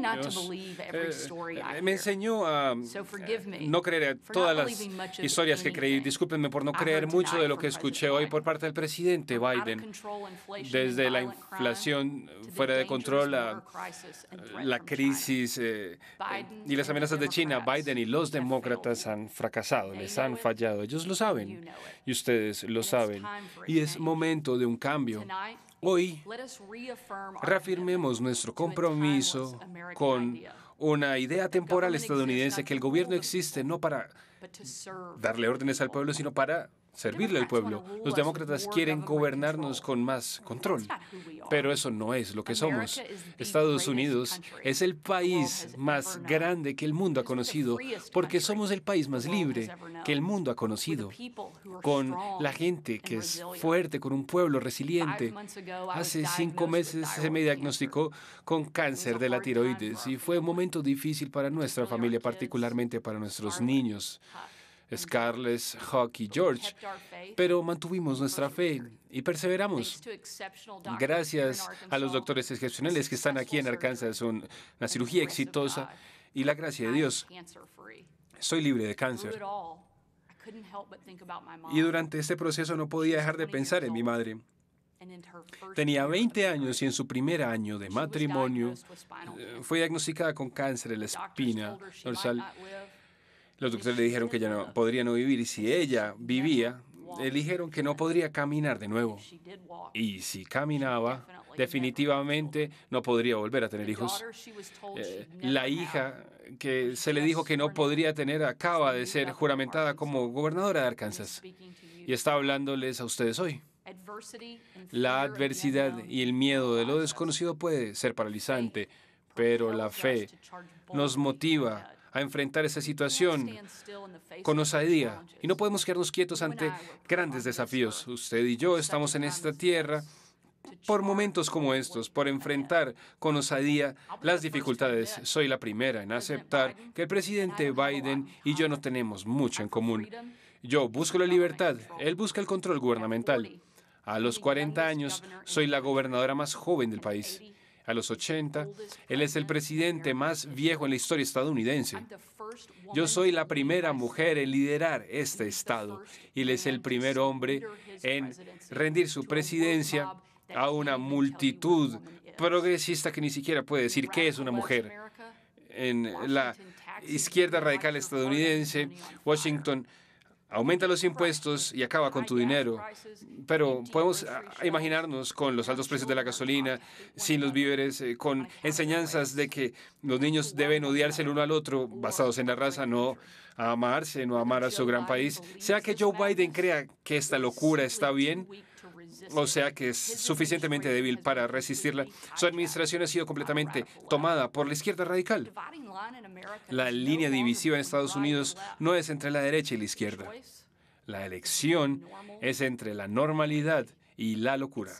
Dios eh, eh, me enseñó a no creer todas las historias que creí. Discúlpenme por no creer mucho de lo que escuché hoy por parte del presidente Biden. Desde la inflación fuera de control, la, la crisis eh, y las amenazas de China, Biden y los demócratas han fracasado, les han fallado. Ellos lo saben y ustedes lo saben. Y es momento de un cambio. Hoy reafirmemos nuestro compromiso con una idea temporal estadounidense que el gobierno existe no para darle órdenes al pueblo, sino para servirle al pueblo. Los demócratas quieren gobernarnos con más control, pero eso no es lo que somos. Estados Unidos es el país más grande que el mundo ha conocido, porque somos el país más libre que el mundo ha conocido, con la gente que es fuerte, con un pueblo resiliente. Hace cinco meses se me diagnosticó con cáncer de la tiroides y fue un momento difícil para nuestra familia, particularmente para nuestros niños. Scarlett, Hawk y George, pero mantuvimos nuestra fe y perseveramos. Gracias a los doctores excepcionales que están aquí en Arkansas, una cirugía exitosa y la gracia de Dios. Soy libre de cáncer. Y durante este proceso no podía dejar de pensar en mi madre. Tenía 20 años y en su primer año de matrimonio eh, fue diagnosticada con cáncer en la espina dorsal. Los doctores le dijeron que ya no podría no vivir y si ella vivía, le dijeron que no podría caminar de nuevo. Y si caminaba, definitivamente no podría volver a tener hijos. Eh, la hija que se le dijo que no podría tener acaba de ser juramentada como gobernadora de Arkansas y está hablándoles a ustedes hoy. La adversidad y el miedo de lo desconocido puede ser paralizante, pero la fe nos motiva a enfrentar esa situación con osadía y no podemos quedarnos quietos ante grandes desafíos. Usted y yo estamos en esta tierra por momentos como estos, por enfrentar con osadía las dificultades. Soy la primera en aceptar que el presidente Biden y yo no tenemos mucho en común. Yo busco la libertad, él busca el control gubernamental. A los 40 años soy la gobernadora más joven del país a los 80. Él es el presidente más viejo en la historia estadounidense. Yo soy la primera mujer en liderar este estado y él es el primer hombre en rendir su presidencia a una multitud progresista que ni siquiera puede decir qué es una mujer. En la izquierda radical estadounidense, Washington aumenta los impuestos y acaba con tu dinero. Pero podemos ah, imaginarnos con los altos precios de la gasolina, sin los víveres, eh, con enseñanzas de que los niños deben odiarse el uno al otro basados en la raza, no amarse, no amar a su gran país. Sea que Joe Biden crea que esta locura está bien, o sea que es suficientemente débil para resistirla. Su administración ha sido completamente tomada por la izquierda radical. La línea divisiva en Estados Unidos no es entre la derecha y la izquierda. La elección es entre la normalidad y la locura.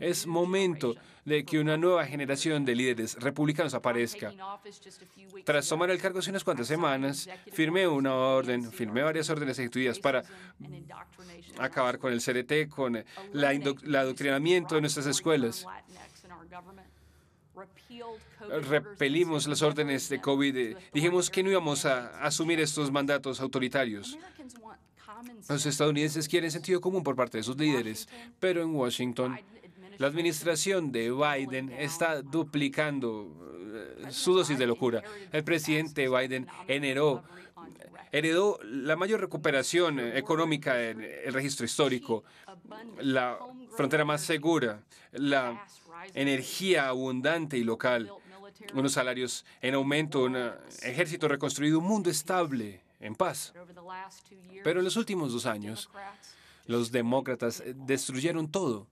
Es momento de que una nueva generación de líderes republicanos aparezca. Tras tomar el cargo hace unas cuantas semanas, firmé una orden, firmé varias órdenes ejecutivas para acabar con el CDT, con la el adoctrinamiento de nuestras escuelas. Repelimos las órdenes de COVID. Dijimos que no íbamos a asumir estos mandatos autoritarios. Los estadounidenses quieren sentido común por parte de sus líderes, pero en Washington la administración de Biden está duplicando eh, su dosis de locura. El presidente Biden heredó la mayor recuperación económica en el registro histórico, la frontera más segura, la energía abundante y local, unos salarios en aumento, un eh, ejército reconstruido, un mundo estable en paz. Pero en los últimos dos años, los demócratas eh, destruyeron todo,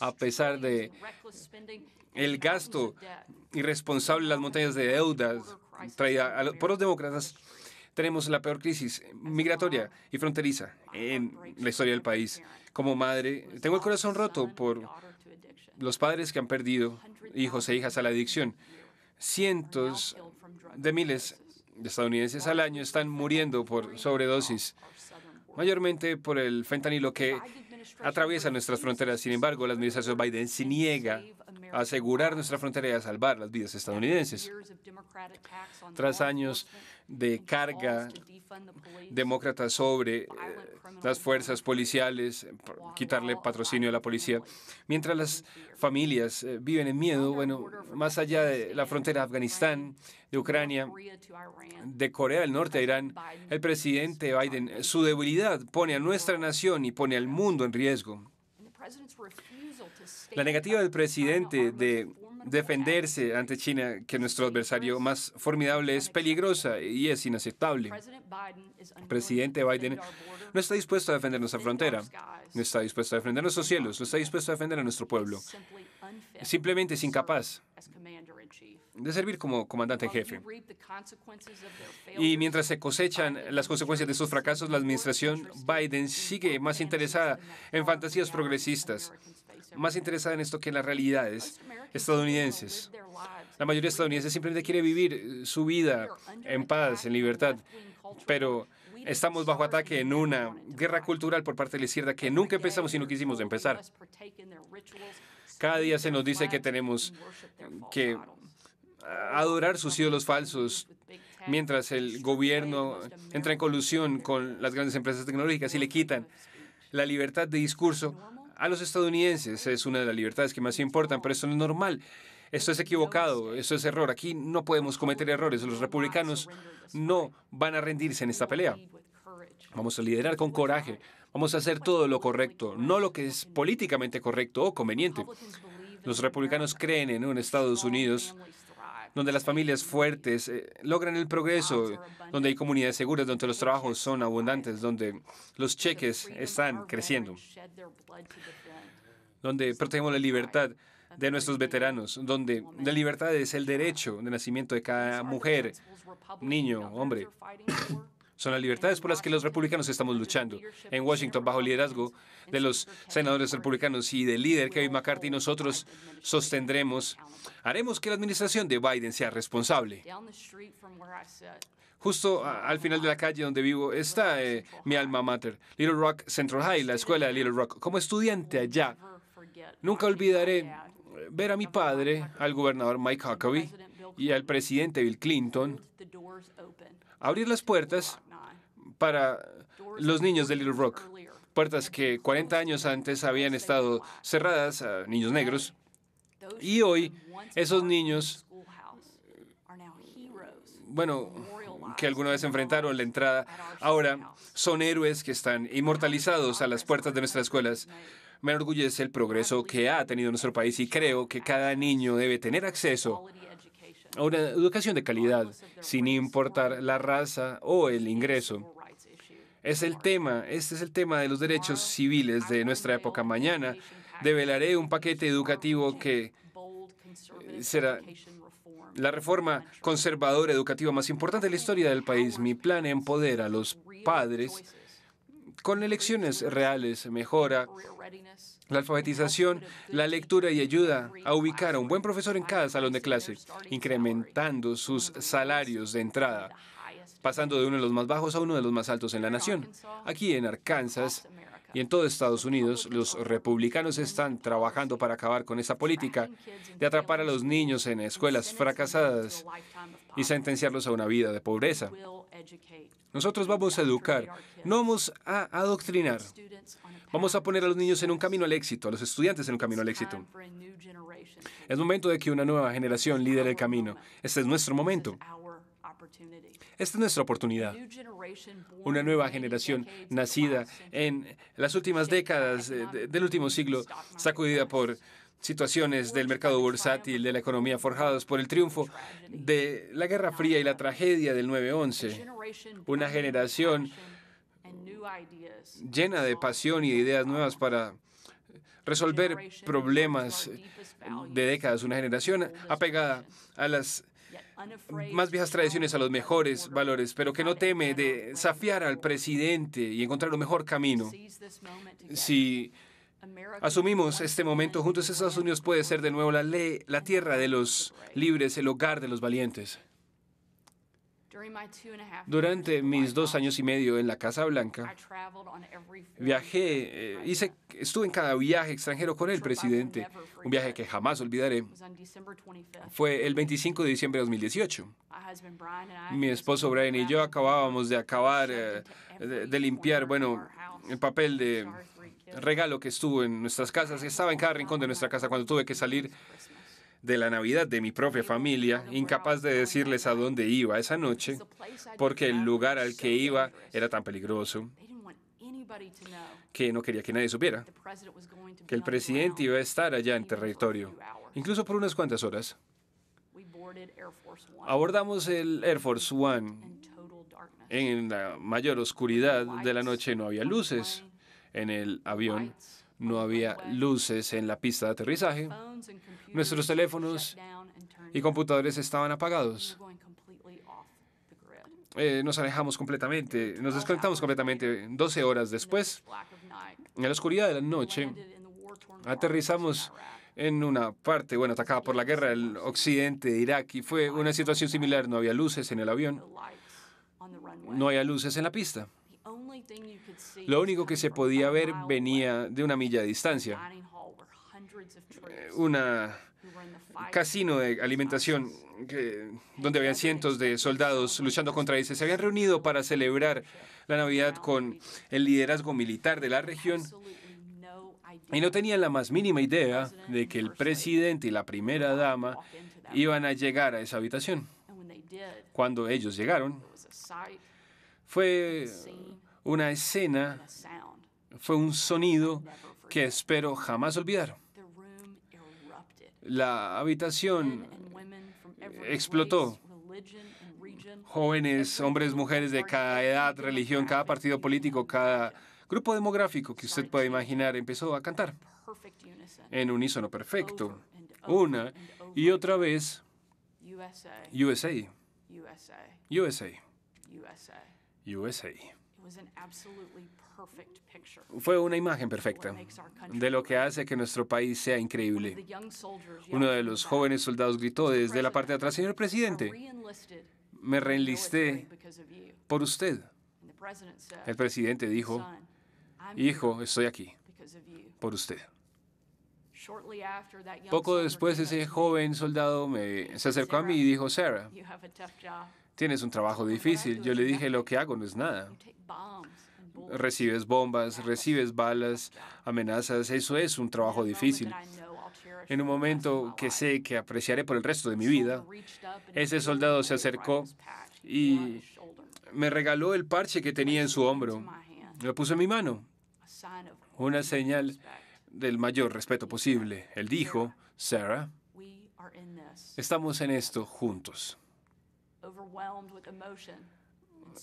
a pesar de el gasto irresponsable de las montañas de deudas traída por los demócratas. Tenemos la peor crisis migratoria y fronteriza en la historia del país. Como madre, tengo el corazón roto por los padres que han perdido hijos e hijas a la adicción. Cientos de miles estadounidenses al año están muriendo por sobredosis, mayormente por el fentanilo que atraviesa nuestras fronteras. Sin embargo, la administración Biden se niega a asegurar nuestra frontera y a salvar las vidas estadounidenses. Tras años de carga demócrata sobre eh, las fuerzas policiales, quitarle patrocinio a la policía, mientras las familias eh, viven en miedo, bueno, más allá de la frontera de Afganistán, de Ucrania, de Corea del Norte a Irán, el presidente Biden, su debilidad pone a nuestra nación y pone al mundo en riesgo. La negativa del presidente de defenderse ante China, que nuestro adversario más formidable, es peligrosa y es inaceptable. El presidente Biden no está dispuesto a defender nuestra frontera, no está dispuesto a defender nuestros cielos, no está dispuesto a defender a nuestro pueblo. Simplemente es incapaz de servir como comandante en jefe. Y mientras se cosechan las consecuencias de estos fracasos, la administración Biden sigue más interesada en fantasías progresistas, más interesada en esto que en las realidades estadounidenses. La mayoría estadounidense simplemente quiere vivir eh, su vida en paz, en libertad, pero estamos bajo ataque en una guerra cultural por parte de la izquierda que nunca empezamos y no quisimos empezar. Cada día se nos dice que tenemos que adorar sus ídolos falsos mientras el gobierno entra en colusión con las grandes empresas tecnológicas y le quitan la libertad de discurso a los estadounidenses. Es una de las libertades que más importan, pero eso no es normal. Esto es equivocado, esto es error. Aquí no podemos cometer errores. Los republicanos no van a rendirse en esta pelea. Vamos a liderar con coraje. Vamos a hacer todo lo correcto, no lo que es políticamente correcto o conveniente. Los republicanos creen en un Estados Unidos donde las familias fuertes eh, logran el progreso, donde hay comunidades seguras, donde los trabajos son abundantes, donde los cheques están creciendo, donde protegemos la libertad de nuestros veteranos, donde la libertad es el derecho de nacimiento de cada mujer, niño, hombre. Son las libertades por las que los republicanos estamos luchando. En Washington, bajo el liderazgo de los senadores republicanos y del líder Kevin McCarthy, nosotros sostendremos, haremos que la administración de Biden sea responsable. Justo al final de la calle donde vivo está eh, mi alma mater, Little Rock Central High, la escuela de Little Rock. Como estudiante allá, nunca olvidaré eh, ver a mi padre, al gobernador Mike Huckabee y al presidente Bill Clinton abrir las puertas para los niños de Little Rock. Puertas que 40 años antes habían estado cerradas a niños negros. Y hoy esos niños, bueno, que alguna vez enfrentaron la entrada, ahora son héroes que están inmortalizados a las puertas de nuestras escuelas. Me enorgullece el progreso que ha tenido nuestro país y creo que cada niño debe tener acceso a una educación de calidad, sin importar la raza o el ingreso. Es el tema, este es el tema de los derechos civiles de nuestra época. Mañana develaré un paquete educativo que eh, será la reforma conservadora educativa más importante de la historia del país. Mi plan empodera a los padres con elecciones reales, mejora la alfabetización, la lectura y ayuda a ubicar a un buen profesor en cada salón de clase, incrementando sus salarios de entrada pasando de uno de los más bajos a uno de los más altos en la nación. Aquí en Arkansas y en todo Estados Unidos, los republicanos están trabajando para acabar con esa política de atrapar a los niños en escuelas fracasadas y sentenciarlos a una vida de pobreza. Nosotros vamos a educar, no vamos a adoctrinar. Vamos a poner a los niños en un camino al éxito, a los estudiantes en un camino al éxito. Es momento de que una nueva generación lidere el camino. Este es nuestro momento. Esta es nuestra oportunidad. Una nueva generación nacida en las últimas décadas eh, del último siglo, sacudida por situaciones del mercado bursátil, de la economía, forjados por el triunfo de la Guerra Fría y la tragedia del 9-11. Una generación llena de pasión y de ideas nuevas para resolver problemas de décadas. Una generación apegada a las más viejas tradiciones a los mejores valores, pero que no teme de desafiar al presidente y encontrar un mejor camino. Si asumimos este momento juntos, Estados Unidos puede ser de nuevo la, ley, la tierra de los libres, el hogar de los valientes. Durante mis dos años y medio en la Casa Blanca, viajé, eh, hice, estuve en cada viaje extranjero con el presidente, un viaje que jamás olvidaré. Fue el 25 de diciembre de 2018. Mi esposo Brian y yo acabábamos de acabar eh, de, limpiar, bueno, el papel de regalo que estuvo en nuestras casas, estaba en cada rincón de nuestra casa cuando tuve que salir de la Navidad de mi propia familia, incapaz de decirles a dónde iba esa noche, porque el lugar al que iba era tan peligroso que no quería que nadie supiera que el presidente iba a estar allá en territorio, incluso por unas cuantas horas. Abordamos el Air Force One en la mayor oscuridad de la noche, no había luces en el avión, no había luces en la pista de aterrizaje, nuestros teléfonos y computadores estaban apagados. Eh, nos alejamos completamente, nos desconectamos completamente. 12 horas después, en la oscuridad de la noche, aterrizamos en una parte, bueno, atacada por la guerra del occidente de Irak y fue una situación similar. No había luces en el avión, no había luces en la pista. Lo único que se podía ver venía de una milla de distancia. Un eh, casino de alimentación donde habían cientos de soldados luchando contra ellos. Se habían reunido para celebrar la Navidad con el liderazgo militar de la región y no tenían la más mínima idea de que el presidente y la primera dama iban a llegar a esa habitación. Cuando ellos llegaron, fue una escena, fue un sonido que espero jamás olvidar. La habitación explotó. Jóvenes, hombres, mujeres de cada edad, religión, cada partido político, cada grupo demográfico que usted pueda imaginar empezó a cantar en unísono perfecto, una y otra vez. USA. USA. USA. USA. Fue una imagen perfecta de lo que hace que nuestro país sea increíble. Uno de los jóvenes soldados gritó desde la parte de atrás, señor presidente, me reenlisté por usted. El presidente dijo, hijo, estoy aquí por usted. Poco después ese joven soldado se acercó a mí y dijo, Sarah, Tienes un trabajo difícil. Yo le dije, lo que hago no es nada. Recibes bombas, recibes balas, amenazas. Eso es un trabajo difícil. En un momento que sé que apreciaré por el resto de mi vida, ese soldado se acercó y me regaló el parche que tenía en su hombro. Lo puso en mi mano. Una señal del mayor respeto posible. Él dijo, Sarah, estamos en esto juntos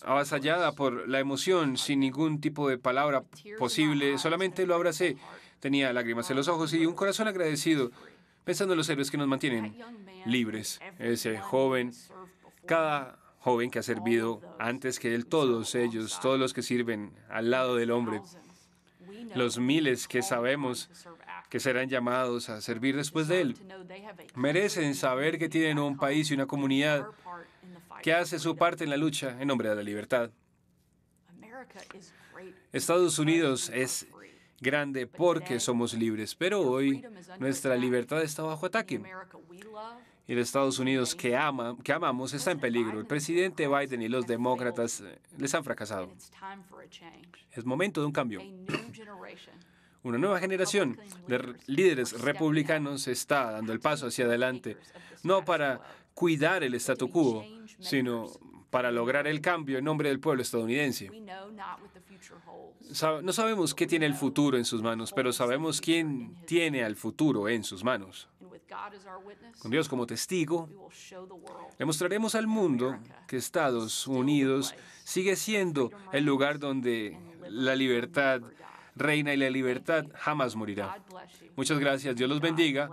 avasallada por la emoción, sin ningún tipo de palabra posible, solamente lo abracé. Tenía lágrimas en los ojos y un corazón agradecido, pensando en los héroes que nos mantienen libres. Ese joven, cada joven que ha servido antes que él, todos ellos, todos los que sirven al lado del hombre, los miles que sabemos que serán llamados a servir después de él. Merecen saber que tienen un país y una comunidad que hace su parte en la lucha en nombre de la libertad. Estados Unidos es grande porque somos libres, pero hoy nuestra libertad está bajo ataque. Y el Estados Unidos que, ama, que amamos está en peligro. El presidente Biden y los demócratas eh, les han fracasado. Es momento de un cambio. Una nueva generación de líderes republicanos está dando el paso hacia adelante, no para cuidar el statu quo, sino para lograr el cambio en nombre del pueblo estadounidense. No sabemos qué tiene el futuro en sus manos, pero sabemos quién tiene al futuro en sus manos. Con Dios como testigo, le mostraremos al mundo que Estados Unidos sigue siendo el lugar donde la libertad reina y la libertad jamás morirá. Muchas gracias. Dios los bendiga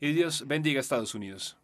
y Dios bendiga a Estados Unidos.